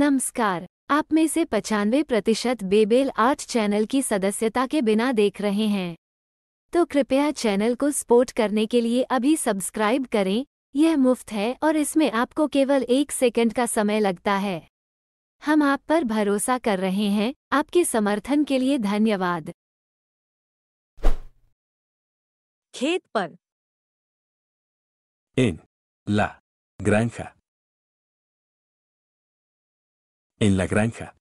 नमस्कार आप में से पचानवे प्रतिशत बेबेल आर्ट चैनल की सदस्यता के बिना देख रहे हैं तो कृपया चैनल को सपोर्ट करने के लिए अभी सब्सक्राइब करें यह मुफ्त है और इसमें आपको केवल एक सेकंड का समय लगता है हम आप पर भरोसा कर रहे हैं आपके समर्थन के लिए धन्यवाद खेत पर इन ला ग्रैंखा En la granja.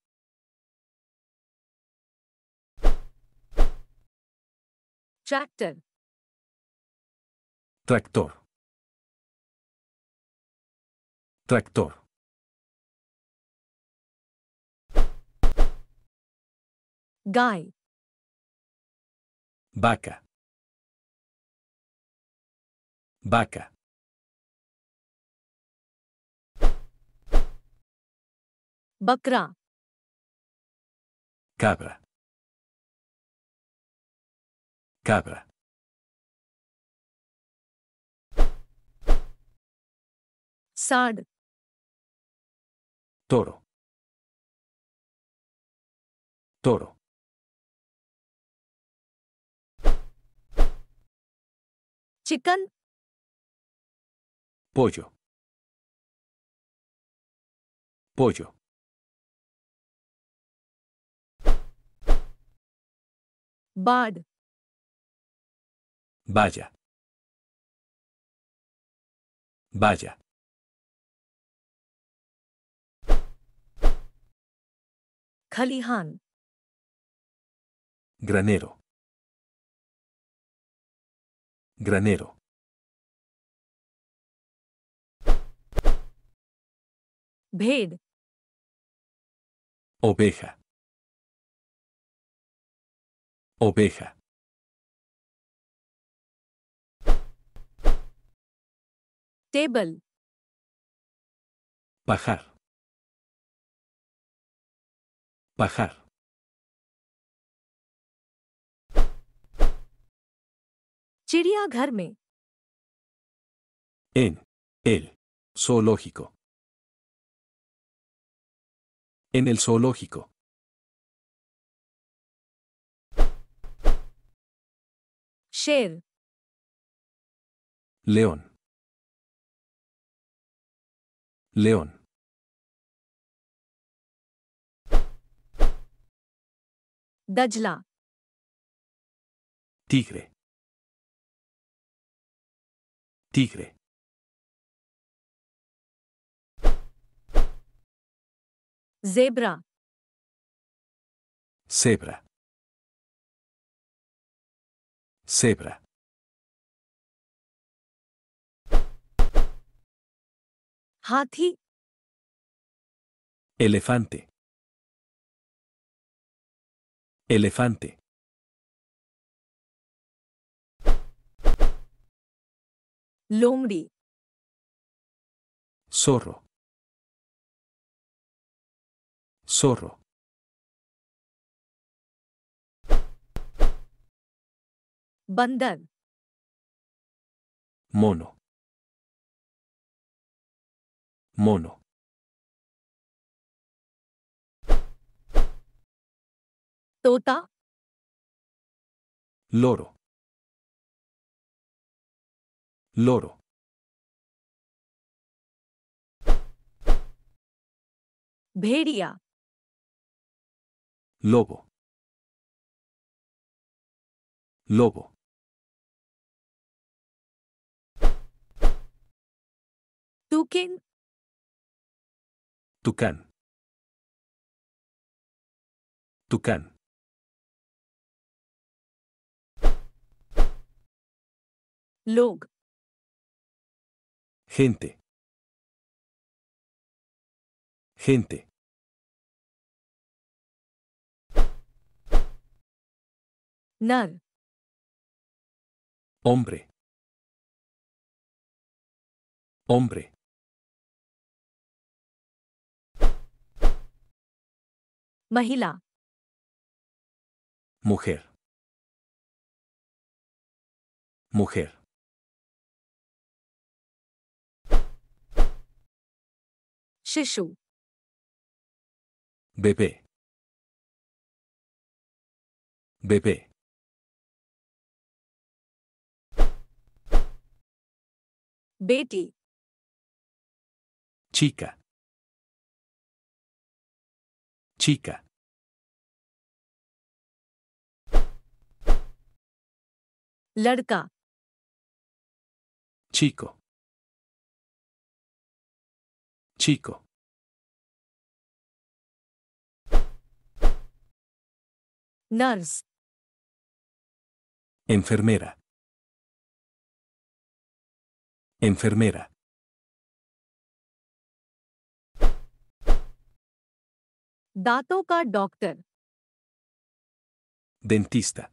Tractor. Tractor. Tractor. Guy. Vaca. Vaca. बकरा cabra cabra साड toro toro chicken pollo pollo Bad. Vaya. Vaya. Kalihan Granero. Granero. Bed. Oveja. Oveja. Table. Bajar. Bajar. Chiria gharme. En el zoológico. En el zoológico. शेर लेन लेन दजला टीकरे टीकरे zebra सेबरा Zebra. Elefante. Elefante. Lomri. Zorro. Zorro. बंदर मोनो मोनो तोता लोरो लोरो भेड़िया लोबो Lobo Tuken. Tucán. Tucán. Log. Gente. Gente. Nan. Hombre. Hombre. महिला Mujer. Mujer. शिशु Bebé. Bebé. बेटी Chica. Chica. Larca. Chico. Chico. Nurse. Enfermera. Enfermera. दांतों का डॉक्टर Dentista.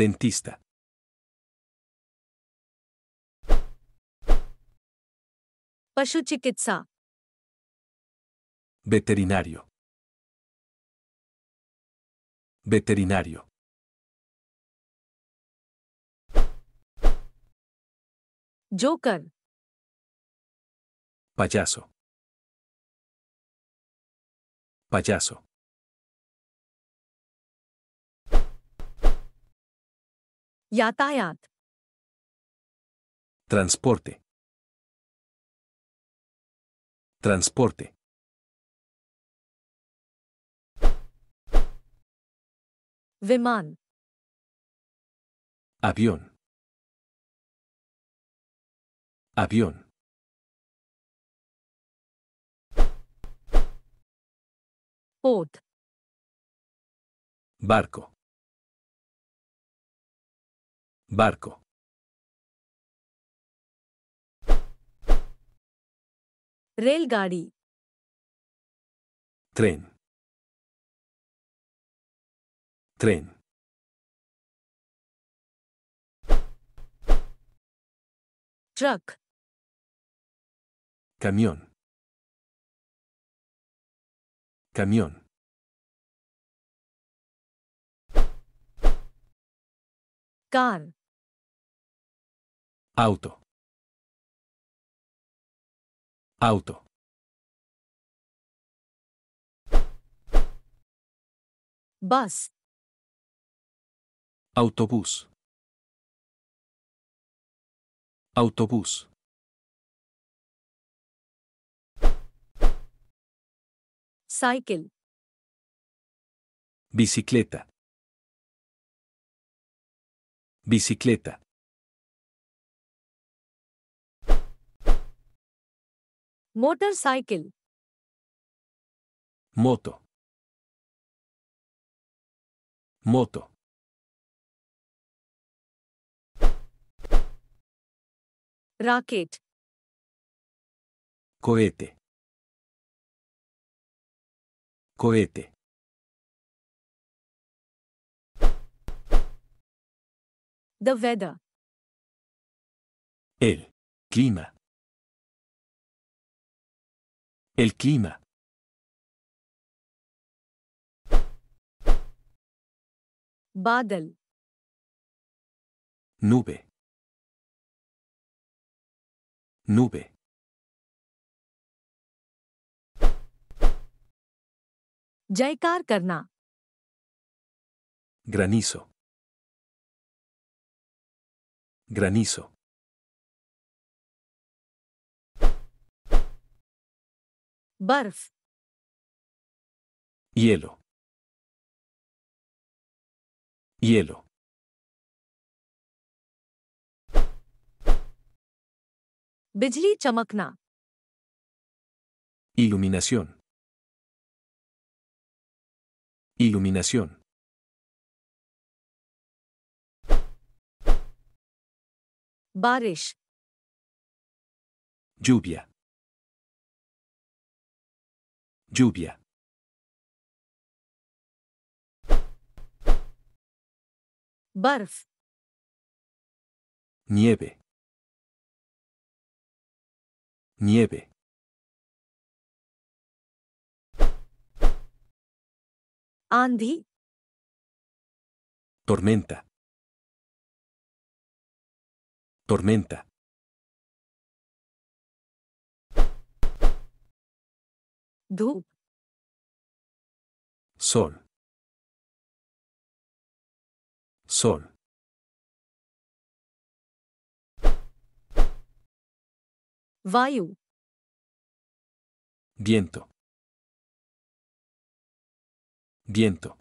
Dentista. पशु चिकित्सा Veterinario. Veterinario. Joker Payaso. payaso Yatayat. transporte transporte Viman. avión avión Barco. Barco. Railgadi. Tren. Tren. Truck. Camión. Camión. Car. Auto. Auto. Bus. Autobús. Autobús. Bicicleta. Bicicleta. Motorcycle. Moto. Moto. Rocket. Cohete cohete. The weather. El clima. El clima. Badal. Nube. Nube. जयकार करना ग्रनीसो ग्रनीसो बर्फ ये लो ये लो बिजली चमकना illumination Iluminación. Barish. Lluvia. Lluvia. Barf. Nieve. Nieve. Andi. Tormenta. Tormenta. Du. Sol. Sol. Vayu. Viento viento.